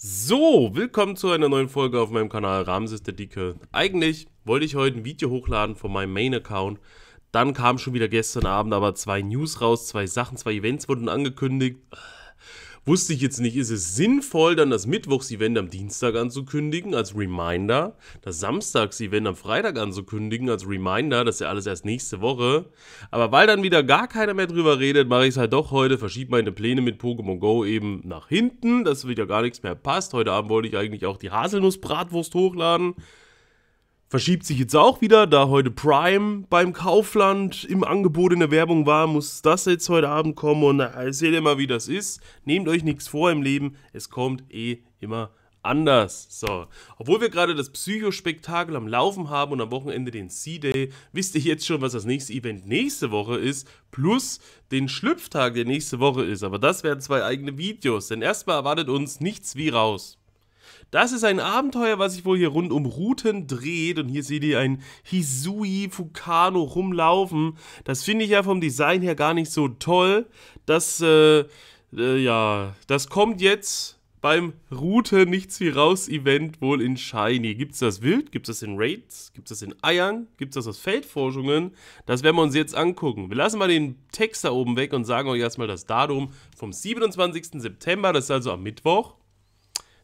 So, willkommen zu einer neuen Folge auf meinem Kanal Ramses der Dicke. Eigentlich wollte ich heute ein Video hochladen von meinem Main-Account. Dann kam schon wieder gestern Abend aber zwei News raus, zwei Sachen, zwei Events wurden angekündigt. Wusste ich jetzt nicht, ist es sinnvoll, dann das Mittwochs-Event am Dienstag anzukündigen als Reminder, das Samstags-Event am Freitag anzukündigen als Reminder, das ist ja alles erst nächste Woche. Aber weil dann wieder gar keiner mehr drüber redet, mache ich es halt doch heute, verschiebe meine Pläne mit Pokémon Go eben nach hinten, dass wieder gar nichts mehr passt. Heute Abend wollte ich eigentlich auch die Haselnuss-Bratwurst hochladen. Verschiebt sich jetzt auch wieder, da heute Prime beim Kaufland im Angebot in der Werbung war, muss das jetzt heute Abend kommen und ich seht ihr mal, wie das ist. Nehmt euch nichts vor im Leben, es kommt eh immer anders. So, obwohl wir gerade das Psychospektakel am Laufen haben und am Wochenende den C-Day, wisst ihr jetzt schon, was das nächste Event nächste Woche ist, plus den Schlüpftag, der nächste Woche ist. Aber das werden zwei eigene Videos, denn erstmal erwartet uns nichts wie raus. Das ist ein Abenteuer, was sich wohl hier rund um Routen dreht. Und hier seht ihr ein Hisui Fukano rumlaufen. Das finde ich ja vom Design her gar nicht so toll. Das, äh, äh, ja, das kommt jetzt beim Route nichts wie raus Event wohl in Shiny. Gibt es das wild? Gibt es das in Raids? Gibt es das in Eiern? Gibt es das aus Feldforschungen? Das werden wir uns jetzt angucken. Wir lassen mal den Text da oben weg und sagen euch erstmal das Datum vom 27. September, das ist also am Mittwoch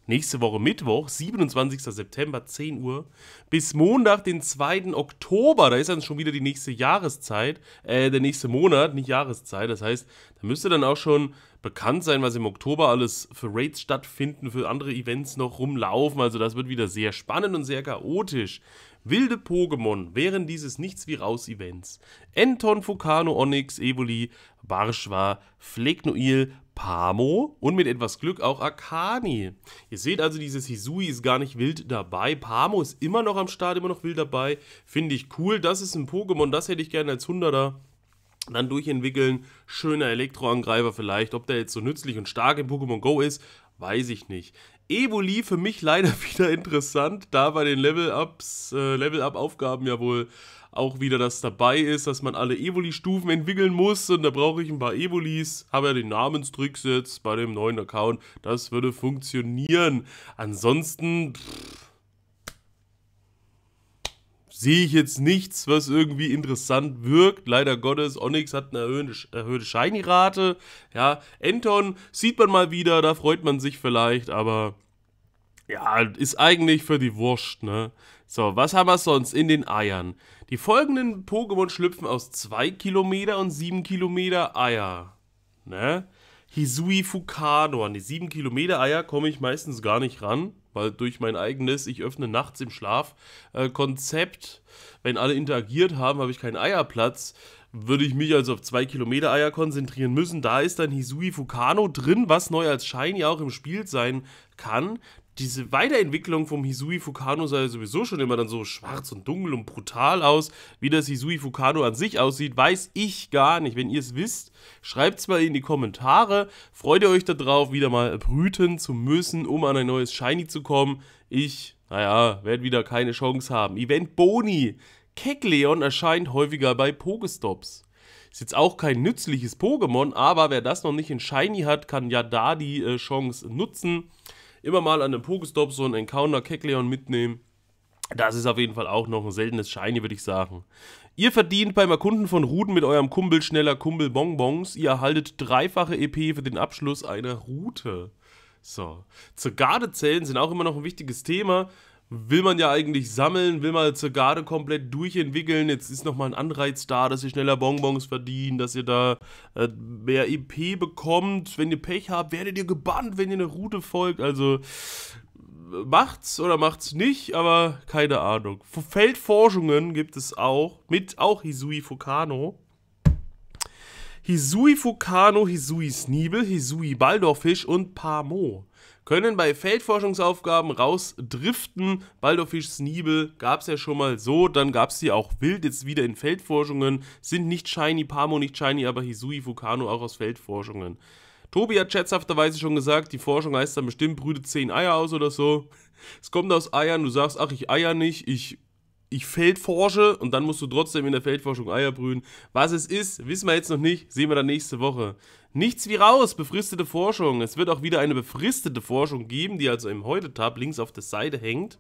nächste Woche Mittwoch, 27. September, 10 Uhr, bis Montag, den 2. Oktober. Da ist dann schon wieder die nächste Jahreszeit, äh, der nächste Monat, nicht Jahreszeit. Das heißt, da müsste dann auch schon bekannt sein, was im Oktober alles für Raids stattfinden, für andere Events noch rumlaufen. Also das wird wieder sehr spannend und sehr chaotisch. Wilde Pokémon während dieses Nichts wie raus Events. Enton, Fukano, Onyx, Evoli, Barschwa, Flegnoil, Pamo und mit etwas Glück auch Akani. Ihr seht also, dieses Hisui ist gar nicht wild dabei. Pamo ist immer noch am Start, immer noch wild dabei. Finde ich cool. Das ist ein Pokémon, das hätte ich gerne als Hunderter. Dann durchentwickeln, schöner Elektroangreifer vielleicht. Ob der jetzt so nützlich und stark im Pokémon Go ist, weiß ich nicht. Evoli für mich leider wieder interessant, da bei den Level-Ups, äh, Level-Up-Aufgaben ja wohl auch wieder das dabei ist, dass man alle Evoli-Stufen entwickeln muss und da brauche ich ein paar Evolis. Habe ja den Namenstrick jetzt bei dem neuen Account. Das würde funktionieren. Ansonsten, pff, sehe ich jetzt nichts, was irgendwie interessant wirkt. Leider Gottes, Onyx hat eine erhöhte, erhöhte Shiny-Rate. Ja, Anton sieht man mal wieder, da freut man sich vielleicht, aber ja, ist eigentlich für die Wurscht, ne? So, was haben wir sonst in den Eiern? Die folgenden Pokémon schlüpfen aus 2 Kilometer und 7 Kilometer Eier. Ne? Hisui Fukano. An die 7 Kilometer Eier komme ich meistens gar nicht ran weil durch mein eigenes Ich öffne nachts im Schlaf äh, Konzept, wenn alle interagiert haben, habe ich keinen Eierplatz, würde ich mich also auf zwei Kilometer Eier konzentrieren müssen. Da ist dann Hisui Fukano drin, was neu als Shiny auch im Spiel sein kann diese Weiterentwicklung vom Hisui Fukano sah ja sowieso schon immer dann so schwarz und dunkel und brutal aus. Wie das Hisui Fukano an sich aussieht, weiß ich gar nicht. Wenn ihr es wisst, schreibt es mal in die Kommentare. Freut ihr euch darauf, wieder mal brüten zu müssen, um an ein neues Shiny zu kommen? Ich, naja, werde wieder keine Chance haben. Event Boni. Kekleon erscheint häufiger bei Pokestops. Ist jetzt auch kein nützliches Pokémon, aber wer das noch nicht in Shiny hat, kann ja da die äh, Chance nutzen immer mal an einem Pokestop so einen Encounter Kecleon mitnehmen. Das ist auf jeden Fall auch noch ein seltenes Shiny, würde ich sagen. Ihr verdient beim Erkunden von Routen mit eurem Kumpel schneller Kumpel Bonbons. Ihr erhaltet dreifache EP für den Abschluss einer Route. So, zur Gardezellen sind auch immer noch ein wichtiges Thema will man ja eigentlich sammeln, will man zur Garde komplett durchentwickeln. Jetzt ist nochmal ein Anreiz da, dass ihr schneller Bonbons verdient, dass ihr da äh, mehr EP bekommt. Wenn ihr Pech habt, werdet ihr gebannt, wenn ihr eine Route folgt. Also macht's oder macht's nicht, aber keine Ahnung. Feldforschungen gibt es auch, mit auch Hisui Fukano. Hisui Fukano, Hisui Sniebel, Hisui Baldorfisch und Pamo können bei Feldforschungsaufgaben rausdriften. Baldofisch Sniebel gab es ja schon mal so, dann gab es die auch wild jetzt wieder in Feldforschungen. Sind nicht shiny, Pamo nicht shiny, aber Hisui Fukano auch aus Feldforschungen. Tobi hat schätzhafterweise schon gesagt, die Forschung heißt dann bestimmt, brütet 10 Eier aus oder so. Es kommt aus Eiern, du sagst, ach, ich eier nicht, ich ich Feldforsche und dann musst du trotzdem in der Feldforschung Eier brühen. Was es ist, wissen wir jetzt noch nicht, sehen wir dann nächste Woche. Nichts wie raus, befristete Forschung. Es wird auch wieder eine befristete Forschung geben, die also im Heute-Tab links auf der Seite hängt.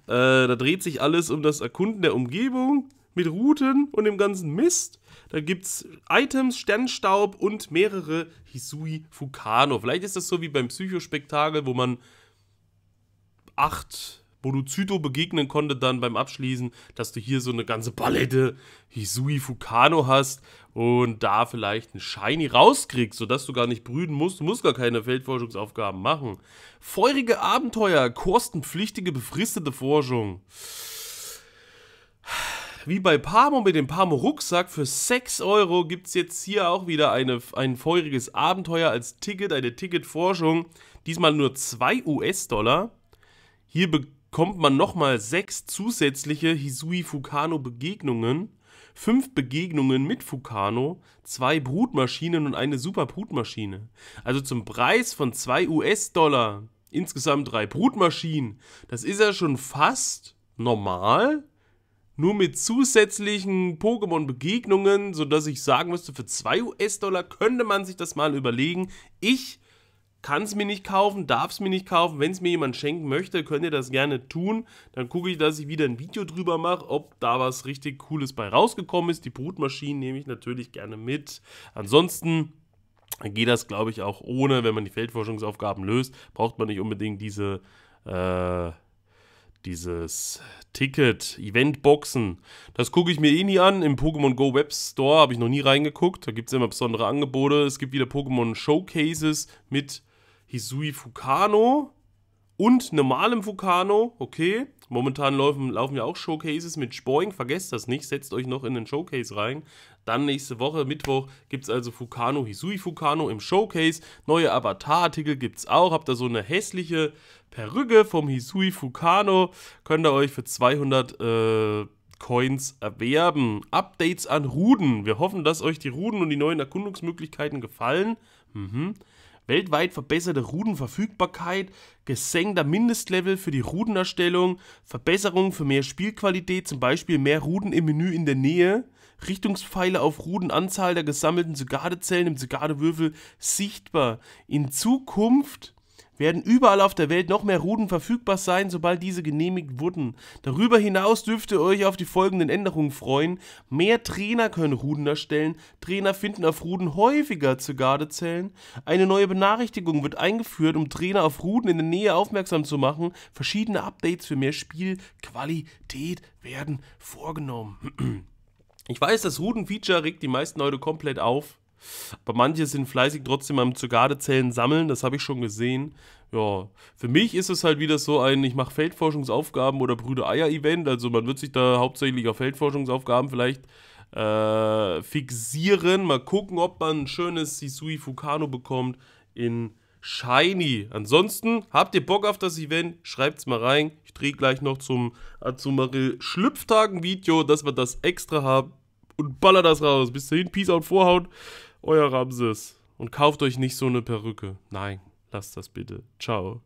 Äh, da dreht sich alles um das Erkunden der Umgebung mit Routen und dem ganzen Mist. Da gibt es Items, Sternstaub und mehrere Hisui Fukano. Vielleicht ist das so wie beim Psychospektakel, wo man acht wo du Zyto begegnen konnte dann beim Abschließen, dass du hier so eine ganze Palette Hisui Fukano hast und da vielleicht ein Shiny rauskriegst, sodass du gar nicht brüten musst, du musst gar keine Feldforschungsaufgaben machen. Feurige Abenteuer, kostenpflichtige befristete Forschung. Wie bei Pamo mit dem Pamo-Rucksack für 6 Euro gibt es jetzt hier auch wieder eine, ein feuriges Abenteuer als Ticket, eine Ticketforschung. Diesmal nur 2 US-Dollar. Hier kommt man nochmal sechs zusätzliche Hisui Fukano Begegnungen, fünf Begegnungen mit Fukano, zwei Brutmaschinen und eine Super Brutmaschine. Also zum Preis von zwei US-Dollar insgesamt drei Brutmaschinen. Das ist ja schon fast normal, nur mit zusätzlichen Pokémon-Begegnungen, sodass ich sagen müsste, für 2 US-Dollar könnte man sich das mal überlegen. Ich kann es mir nicht kaufen, darf es mir nicht kaufen. Wenn es mir jemand schenken möchte, könnt ihr das gerne tun. Dann gucke ich, dass ich wieder ein Video drüber mache, ob da was richtig Cooles bei rausgekommen ist. Die Brutmaschinen nehme ich natürlich gerne mit. Ansonsten geht das, glaube ich, auch ohne, wenn man die Feldforschungsaufgaben löst, braucht man nicht unbedingt diese... Äh, dieses Ticket, Eventboxen. Das gucke ich mir eh nie an. Im Pokémon Go Web Store habe ich noch nie reingeguckt. Da gibt es immer besondere Angebote. Es gibt wieder Pokémon Showcases mit Hisui Fukano und normalem Fukano. Okay, momentan laufen, laufen ja auch Showcases mit Spoing. Vergesst das nicht, setzt euch noch in den Showcase rein. Dann nächste Woche, Mittwoch, gibt es also Fukano, Hisui Fukano im Showcase. Neue Avatar-Artikel gibt es auch. Habt ihr so eine hässliche Perücke vom Hisui Fukano. Könnt ihr euch für 200 äh, Coins erwerben. Updates an Ruden. Wir hoffen, dass euch die Ruden und die neuen Erkundungsmöglichkeiten gefallen. Mhm. Weltweit verbesserte Rudenverfügbarkeit, gesenkter Mindestlevel für die Rudenerstellung, Verbesserungen für mehr Spielqualität, zum Beispiel mehr Ruden im Menü in der Nähe, Richtungspfeile auf Rudenanzahl der gesammelten Zygadezellen im Zykadewürfel sichtbar. In Zukunft werden überall auf der Welt noch mehr Ruden verfügbar sein, sobald diese genehmigt wurden. Darüber hinaus dürft ihr euch auf die folgenden Änderungen freuen. Mehr Trainer können Ruden erstellen, Trainer finden auf Ruden häufiger zu Gardezellen. Eine neue Benachrichtigung wird eingeführt, um Trainer auf Ruden in der Nähe aufmerksam zu machen. Verschiedene Updates für mehr Spielqualität werden vorgenommen. Ich weiß, das Ruden-Feature regt die meisten Leute komplett auf. Aber manche sind fleißig trotzdem am Zugardezellen sammeln, das habe ich schon gesehen. Ja, für mich ist es halt wieder so ein, ich mache Feldforschungsaufgaben oder Brüder Eier Event. Also man wird sich da hauptsächlich auf Feldforschungsaufgaben vielleicht äh, fixieren. Mal gucken, ob man ein schönes Sisui Fukano bekommt in Shiny. Ansonsten habt ihr Bock auf das Event, schreibt es mal rein. Ich drehe gleich noch zum Azumarill Schlüpftagen Video, dass wir das extra haben und baller das raus. Bis dahin, Peace out, Vorhaut euer Ramses. Und kauft euch nicht so eine Perücke. Nein, lasst das bitte. Ciao.